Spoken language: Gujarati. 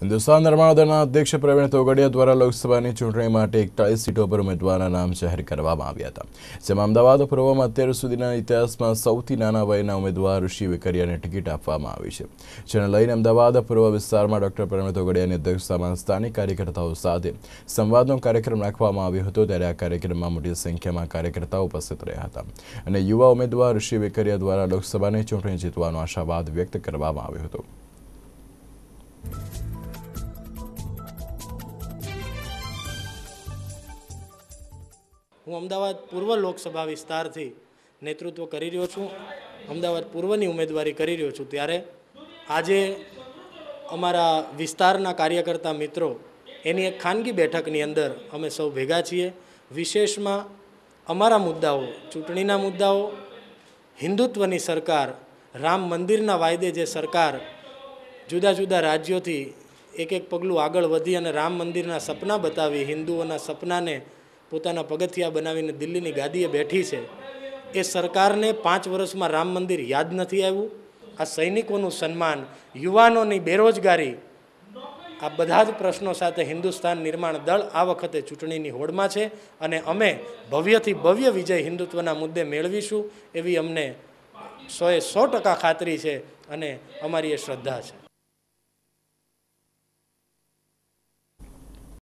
હિન્દુસ્તાન નિર્માણ દળના અધ્યક્ષ પ્રવીણ તોગડિયા દ્વારા લોકસભાની ચૂંટણી માટે એકતાળીસ સીટો પર ઉમેદવારના નામ જાહેર કરવામાં આવ્યા હતા જેમાં અમદાવાદ પૂર્વમાં અત્યાર સુધીના ઇતિહાસમાં સૌથી નાના વયના ઉમેદવાર ઋષિ વેકરિયાને ટિકિટ આપવામાં આવી છે જેને લઈને અમદાવાદ પૂર્વ વિસ્તારમાં ડોક્ટર પ્રવીણ તોગડિયાની અધ્યક્ષતામાં સ્થાનિક કાર્યકર્તાઓ સાથે સંવાદનો કાર્યક્રમ રાખવામાં આવ્યો હતો ત્યારે આ કાર્યક્રમમાં મોટી સંખ્યામાં કાર્યકર્તાઓ ઉપસ્થિત રહ્યા હતા અને યુવા ઉમેદવાર ઋષિ વેકરિયા દ્વારા લોકસભાની ચૂંટણી જીતવાનો આશાવાદ વ્યક્ત કરવામાં આવ્યો હતો હું અમદાવાદ પૂર્વ લોકસભા વિસ્તારથી નેતૃત્વ કરી રહ્યો છું અમદાવાદ પૂર્વની ઉમેદવારી કરી રહ્યો છું ત્યારે આજે અમારા વિસ્તારના કાર્યકર્તા મિત્રો એની એક ખાનગી બેઠકની અંદર અમે સૌ ભેગા છીએ વિશેષમાં અમારા મુદ્દાઓ ચૂંટણીના મુદ્દાઓ હિન્દુત્વની સરકાર રામ મંદિરના વાયદે જે સરકાર જુદા જુદા રાજ્યોથી એક એક પગલું આગળ વધી અને રામ મંદિરના સપના બતાવી હિન્દુઓના સપનાને પોતાના પગથિયા બનાવીને દિલ્હીની ગાદીએ બેઠી છે એ સરકારને પાંચ વર્ષમાં રામ મંદિર યાદ નથી આવ્યું આ સૈનિકોનું સન્માન યુવાનોની બેરોજગારી આ બધા જ પ્રશ્નો સાથે હિન્દુસ્તાન નિર્માણ દળ આ વખતે ચૂંટણીની હોડમાં છે અને અમે ભવ્યથી ભવ્ય વિજય હિન્દુત્વના મુદ્દે મેળવીશું એવી અમને સોએ સો ટકા ખાતરી છે અને અમારી એ શ્રદ્ધા છે